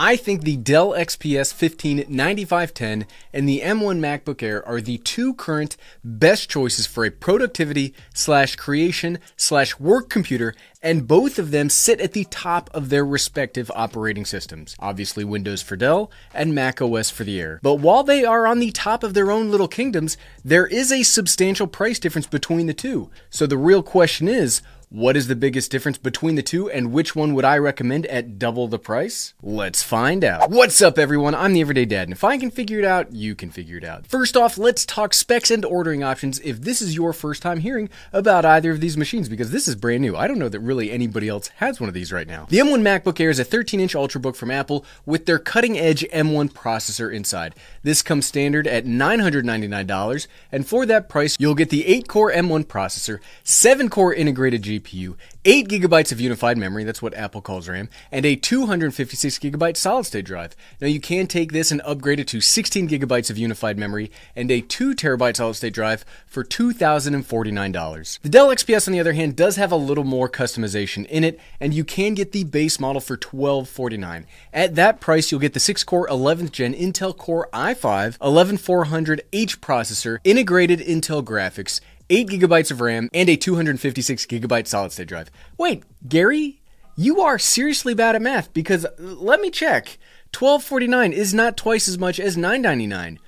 I think the Dell XPS 15 9510 and the M1 MacBook Air are the two current best choices for a productivity slash creation slash work computer, and both of them sit at the top of their respective operating systems. Obviously, Windows for Dell and Mac OS for the Air. But while they are on the top of their own little kingdoms, there is a substantial price difference between the two. So the real question is, what is the biggest difference between the two and which one would I recommend at double the price? Let's find out. What's up everyone? I'm the Everyday Dad and if I can figure it out, you can figure it out. First off, let's talk specs and ordering options if this is your first time hearing about either of these machines because this is brand new. I don't know that really anybody else has one of these right now. The M1 MacBook Air is a 13-inch Ultrabook from Apple with their cutting-edge M1 processor inside. This comes standard at $999 and for that price, you'll get the 8-core M1 processor, 7-core integrated GPU, GPU, 8 gigabytes of unified memory, that's what Apple calls RAM, and a 256 gigabyte solid state drive. Now you can take this and upgrade it to 16 gigabytes of unified memory and a 2 terabyte solid state drive for $2,049. The Dell XPS on the other hand does have a little more customization in it, and you can get the base model for $1,249. At that price, you'll get the 6 core 11th gen Intel Core i5 11400H processor, integrated Intel graphics, 8 gigabytes of RAM, and a 256 gigabyte solid state drive. Wait, Gary, you are seriously bad at math because uh, let me check. 1249 is not twice as much as 999.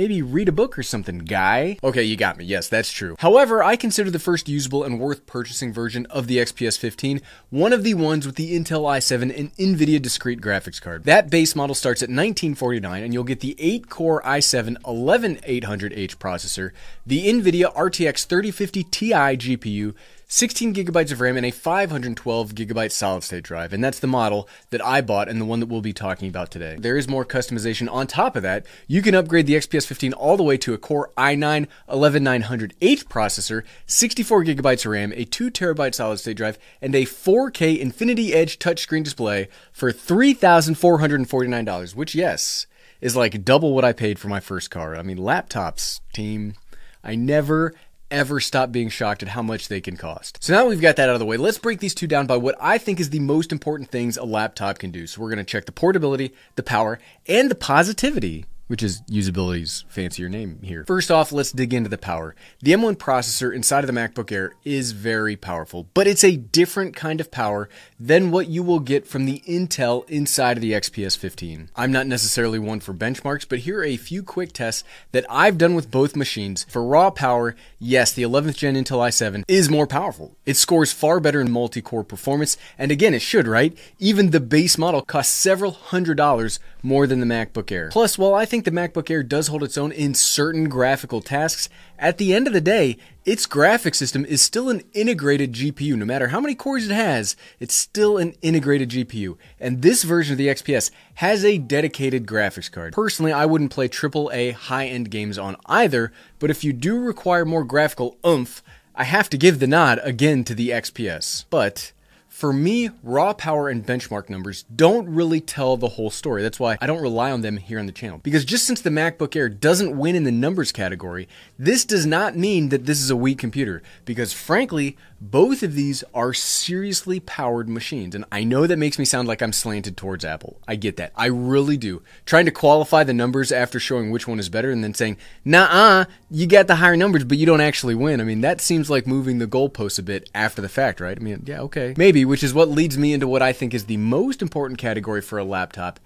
Maybe read a book or something, guy. Okay, you got me. Yes, that's true. However, I consider the first usable and worth purchasing version of the XPS 15 one of the ones with the Intel i7 and NVIDIA discrete graphics card. That base model starts at 1949 and you'll get the 8-core i7 11800H processor, the NVIDIA RTX 3050 Ti GPU, 16 gigabytes of RAM and a 512 gigabyte solid state drive, and that's the model that I bought and the one that we'll be talking about today. There is more customization on top of that. You can upgrade the XPS 15 all the way to a Core i9 11900H processor, 64 gigabytes of RAM, a 2 terabyte solid state drive, and a 4K Infinity Edge touchscreen display for $3,449, which, yes, is like double what I paid for my first car. I mean, laptops, team. I never ever stop being shocked at how much they can cost. So now we've got that out of the way, let's break these two down by what I think is the most important things a laptop can do. So we're going to check the portability, the power, and the positivity which is usability's fancier name here. First off, let's dig into the power. The M1 processor inside of the MacBook Air is very powerful, but it's a different kind of power than what you will get from the Intel inside of the XPS 15. I'm not necessarily one for benchmarks, but here are a few quick tests that I've done with both machines. For raw power, yes, the 11th gen Intel i7 is more powerful. It scores far better in multi-core performance, and again, it should, right? Even the base model costs several hundred dollars more than the MacBook Air. Plus, while I think think the MacBook Air does hold its own in certain graphical tasks, at the end of the day, its graphic system is still an integrated GPU. No matter how many cores it has, it's still an integrated GPU. And this version of the XPS has a dedicated graphics card. Personally, I wouldn't play AAA high end games on either, but if you do require more graphical oomph, I have to give the nod again to the XPS. But for me, raw power and benchmark numbers don't really tell the whole story. That's why I don't rely on them here on the channel. Because just since the MacBook Air doesn't win in the numbers category, this does not mean that this is a weak computer. Because frankly, both of these are seriously powered machines. And I know that makes me sound like I'm slanted towards Apple. I get that. I really do. Trying to qualify the numbers after showing which one is better and then saying, nah, uh, you got the higher numbers, but you don't actually win. I mean, that seems like moving the goalposts a bit after the fact, right? I mean, yeah, okay. Maybe which is what leads me into what I think is the most important category for a laptop.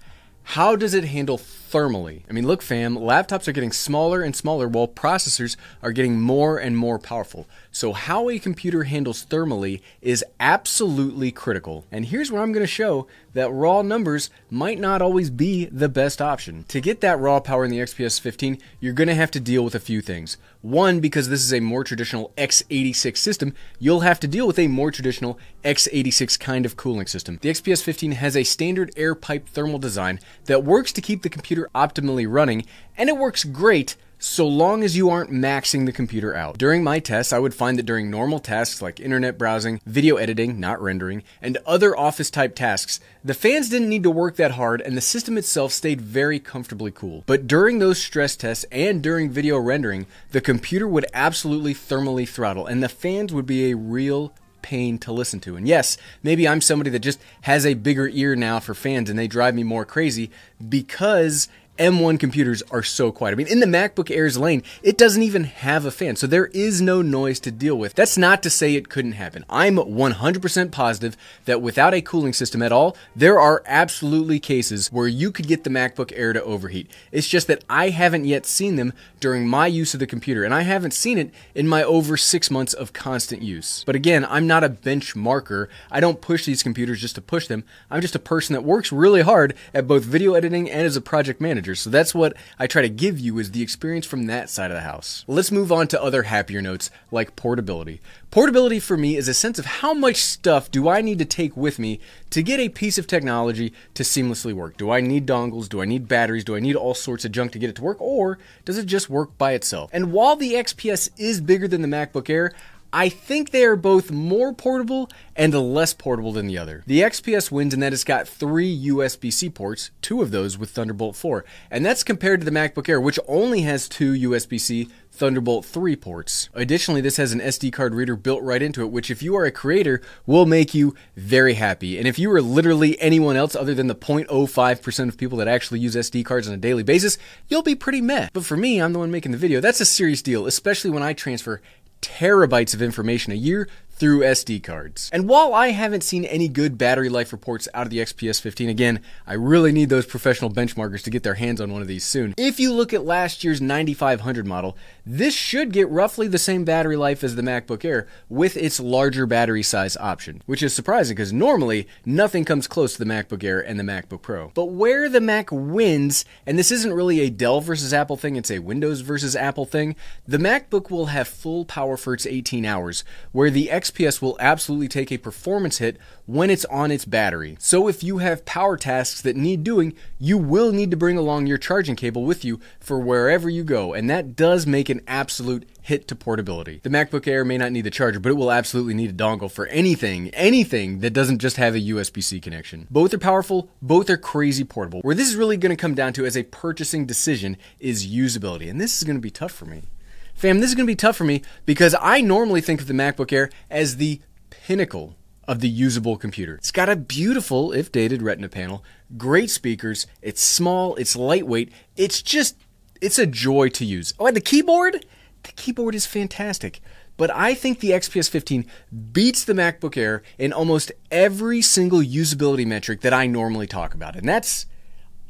How does it handle thermally? I mean, look, fam, laptops are getting smaller and smaller while processors are getting more and more powerful. So, how a computer handles thermally is absolutely critical. And here's what I'm going to show that raw numbers might not always be the best option. To get that raw power in the XPS 15, you're going to have to deal with a few things. One, because this is a more traditional x86 system, you'll have to deal with a more traditional x86 kind of cooling system. The XPS 15 has a standard air pipe thermal design that works to keep the computer optimally running, and it works great so long as you aren't maxing the computer out. During my tests, I would find that during normal tasks like internet browsing, video editing, not rendering, and other office type tasks, the fans didn't need to work that hard and the system itself stayed very comfortably cool. But during those stress tests and during video rendering, the computer would absolutely thermally throttle and the fans would be a real pain to listen to. And yes, maybe I'm somebody that just has a bigger ear now for fans and they drive me more crazy because M1 computers are so quiet. I mean, in the MacBook Air's lane, it doesn't even have a fan, so there is no noise to deal with. That's not to say it couldn't happen. I'm 100% positive that without a cooling system at all, there are absolutely cases where you could get the MacBook Air to overheat. It's just that I haven't yet seen them during my use of the computer, and I haven't seen it in my over six months of constant use. But again, I'm not a benchmarker. I don't push these computers just to push them. I'm just a person that works really hard at both video editing and as a project manager. So that's what I try to give you is the experience from that side of the house. Let's move on to other happier notes like portability. Portability for me is a sense of how much stuff do I need to take with me to get a piece of technology to seamlessly work? Do I need dongles? Do I need batteries? Do I need all sorts of junk to get it to work? Or does it just work by itself? And while the XPS is bigger than the MacBook Air, I think they are both more portable and less portable than the other. The XPS wins in that it's got three USB-C ports, two of those with Thunderbolt 4, and that's compared to the MacBook Air, which only has two USB-C Thunderbolt 3 ports. Additionally, this has an SD card reader built right into it, which if you are a creator, will make you very happy. And if you are literally anyone else other than the 0.05% of people that actually use SD cards on a daily basis, you'll be pretty meh. But for me, I'm the one making the video. That's a serious deal, especially when I transfer terabytes of information a year through SD cards. And while I haven't seen any good battery life reports out of the XPS 15, again, I really need those professional benchmarkers to get their hands on one of these soon. If you look at last year's 9500 model, this should get roughly the same battery life as the MacBook Air with its larger battery size option, which is surprising because normally nothing comes close to the MacBook Air and the MacBook Pro. But where the Mac wins, and this isn't really a Dell versus Apple thing, it's a Windows versus Apple thing, the MacBook will have full power for its 18 hours, where the X XPS will absolutely take a performance hit when it's on its battery. So if you have power tasks that need doing, you will need to bring along your charging cable with you for wherever you go, and that does make an absolute hit to portability. The MacBook Air may not need the charger, but it will absolutely need a dongle for anything, anything that doesn't just have a USB-C connection. Both are powerful, both are crazy portable. Where this is really gonna come down to as a purchasing decision is usability, and this is gonna be tough for me. Fam, this is going to be tough for me because I normally think of the MacBook Air as the pinnacle of the usable computer. It's got a beautiful, if dated, Retina panel, great speakers, it's small, it's lightweight, it's just, it's a joy to use. Oh, and the keyboard? The keyboard is fantastic. But I think the XPS 15 beats the MacBook Air in almost every single usability metric that I normally talk about. And that's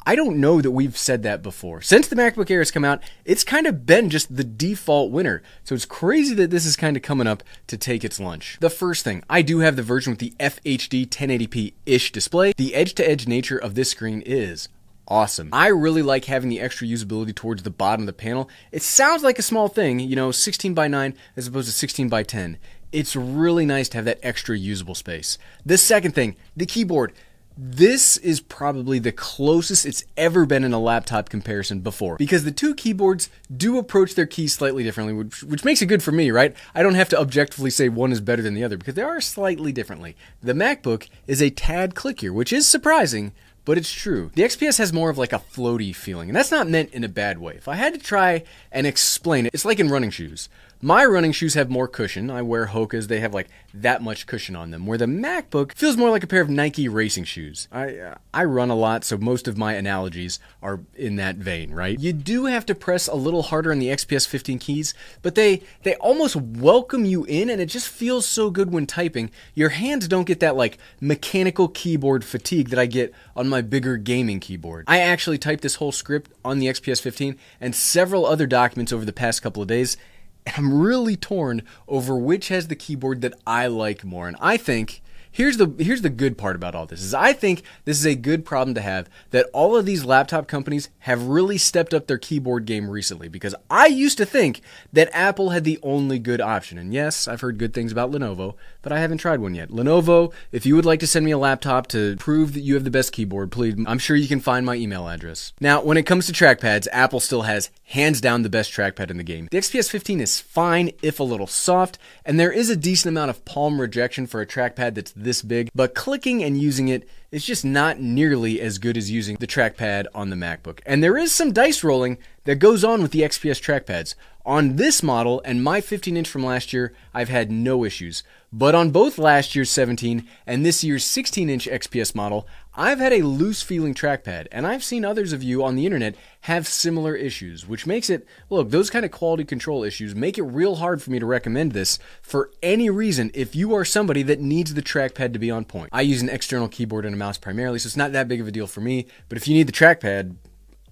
I don't know that we've said that before. Since the MacBook Air has come out, it's kind of been just the default winner. So it's crazy that this is kind of coming up to take its lunch. The first thing, I do have the version with the FHD 1080p-ish display. The edge-to-edge nature of this screen is awesome. I really like having the extra usability towards the bottom of the panel. It sounds like a small thing, you know, 16 by 9 as opposed to 16 by 10. It's really nice to have that extra usable space. The second thing, the keyboard. This is probably the closest it's ever been in a laptop comparison before because the two keyboards do approach their keys slightly differently, which, which, makes it good for me, right? I don't have to objectively say one is better than the other because they are slightly differently. The MacBook is a tad clickier, which is surprising, but it's true. The XPS has more of like a floaty feeling, and that's not meant in a bad way. If I had to try and explain it, it's like in running shoes. My running shoes have more cushion. I wear Hoka's, they have like that much cushion on them, where the MacBook feels more like a pair of Nike racing shoes. I uh, I run a lot, so most of my analogies are in that vein, right? You do have to press a little harder on the XPS 15 keys, but they they almost welcome you in and it just feels so good when typing. Your hands don't get that like mechanical keyboard fatigue that I get on my my bigger gaming keyboard. I actually typed this whole script on the XPS 15 and several other documents over the past couple of days, and I'm really torn over which has the keyboard that I like more. And I think here's the here's the good part about all this is I think this is a good problem to have that all of these laptop companies have really stepped up their keyboard game recently because I used to think that Apple had the only good option. And yes, I've heard good things about Lenovo, but I haven't tried one yet. Lenovo, if you would like to send me a laptop to prove that you have the best keyboard, please I'm sure you can find my email address. Now, when it comes to trackpads, Apple still has hands down the best trackpad in the game. The XPS 15 is fine if a little soft, and there is a decent amount of palm rejection for a trackpad that's this big, but clicking and using it it's just not nearly as good as using the trackpad on the MacBook. And there is some dice rolling that goes on with the XPS trackpads. On this model and my 15 inch from last year, I've had no issues. But on both last year's 17 and this year's 16 inch XPS model, I've had a loose feeling trackpad, and I've seen others of you on the internet have similar issues, which makes it look, those kind of quality control issues make it real hard for me to recommend this for any reason if you are somebody that needs the trackpad to be on point. I use an external keyboard and a mouse primarily, so it's not that big of a deal for me. But if you need the trackpad,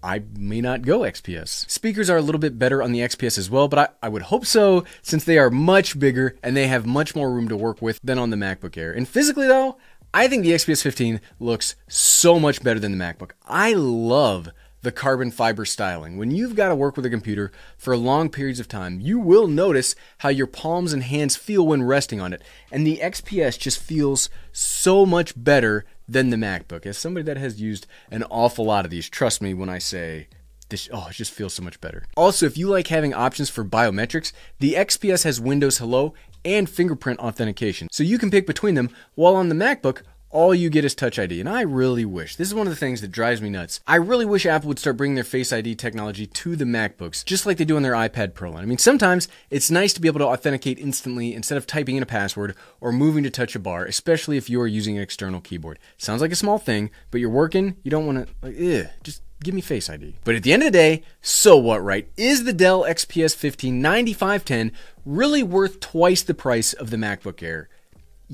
I may not go XPS. Speakers are a little bit better on the XPS as well, but I, I, would hope so since they are much bigger and they have much more room to work with than on the MacBook Air. And physically though, I think the XPS 15 looks so much better than the MacBook. I love the carbon fiber styling. When you've got to work with a computer for long periods of time, you will notice how your palms and hands feel when resting on it. And the XPS just feels so much better than the MacBook. As somebody that has used an awful lot of these, trust me when I say this, oh, it just feels so much better. Also, if you like having options for biometrics, the XPS has Windows Hello and fingerprint authentication, so you can pick between them, while on the MacBook, all you get is Touch ID. And I really wish, this is one of the things that drives me nuts. I really wish Apple would start bringing their Face ID technology to the MacBooks, just like they do on their iPad Pro line. I mean, sometimes it's nice to be able to authenticate instantly instead of typing in a password or moving to touch a bar, especially if you are using an external keyboard. Sounds like a small thing, but you're working, you don't want to, like, ugh, just give me Face ID. But at the end of the day, so what, right? Is the Dell XPS 15 9510 really worth twice the price of the MacBook Air?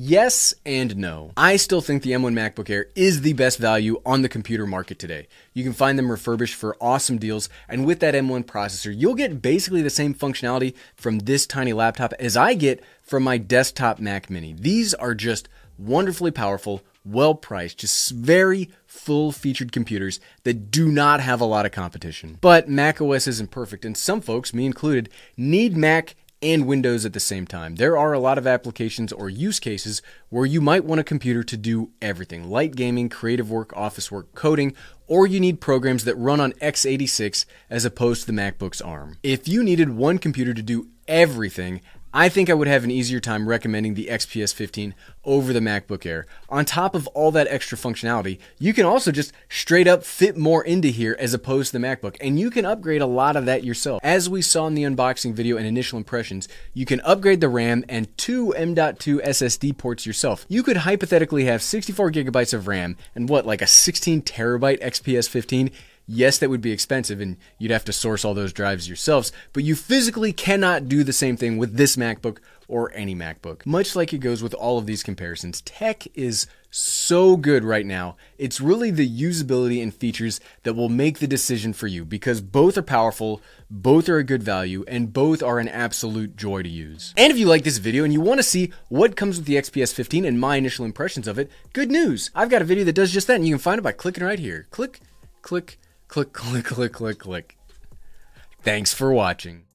Yes and no. I still think the M1 MacBook Air is the best value on the computer market today. You can find them refurbished for awesome deals, and with that M1 processor, you'll get basically the same functionality from this tiny laptop as I get from my desktop Mac Mini. These are just wonderfully powerful, well priced, just very full featured computers that do not have a lot of competition. But Mac OS isn't perfect, and some folks, me included, need Mac and Windows at the same time. There are a lot of applications or use cases where you might want a computer to do everything light gaming, creative work, office work, coding, or you need programs that run on x86 as opposed to the MacBook's ARM. If you needed one computer to do everything, I think I would have an easier time recommending the XPS 15 over the MacBook Air. On top of all that extra functionality, you can also just straight up fit more into here as opposed to the MacBook, and you can upgrade a lot of that yourself. As we saw in the unboxing video and initial impressions, you can upgrade the RAM and two M.2 SSD ports yourself. You could hypothetically have 64 gigabytes of RAM and what, like a 16 terabyte XPS 15 yes, that would be expensive and you'd have to source all those drives yourselves, but you physically cannot do the same thing with this MacBook or any MacBook. Much like it goes with all of these comparisons, tech is so good right now. It's really the usability and features that will make the decision for you because both are powerful, both are a good value, and both are an absolute joy to use. And if you like this video and you want to see what comes with the XPS 15 and my initial impressions of it, good news! I've got a video that does just that and you can find it by clicking right here. Click, click, Click, click, click, click, click. Thanks for watching.